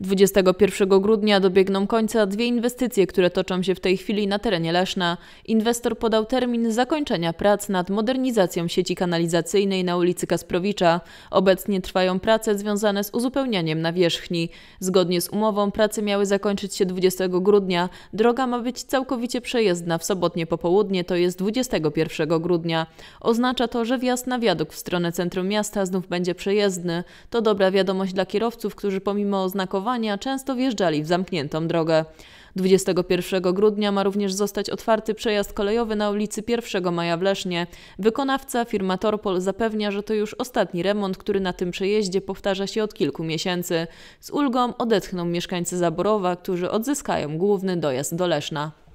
21 grudnia dobiegną końca dwie inwestycje, które toczą się w tej chwili na terenie Leszna. Inwestor podał termin zakończenia prac nad modernizacją sieci kanalizacyjnej na ulicy Kasprowicza. Obecnie trwają prace związane z uzupełnianiem nawierzchni. Zgodnie z umową prace miały zakończyć się 20 grudnia. Droga ma być całkowicie przejezdna w sobotnie popołudnie, to jest 21 grudnia. Oznacza to, że wjazd na wiaduk w stronę centrum miasta znów będzie przejezdny. To dobra wiadomość dla kierowców, którzy pomimo oznakowania często wjeżdżali w zamkniętą drogę. 21 grudnia ma również zostać otwarty przejazd kolejowy na ulicy 1 Maja w Lesznie. Wykonawca, firma Torpol, zapewnia, że to już ostatni remont, który na tym przejeździe powtarza się od kilku miesięcy. Z ulgą odetchną mieszkańcy Zaborowa, którzy odzyskają główny dojazd do Leszna.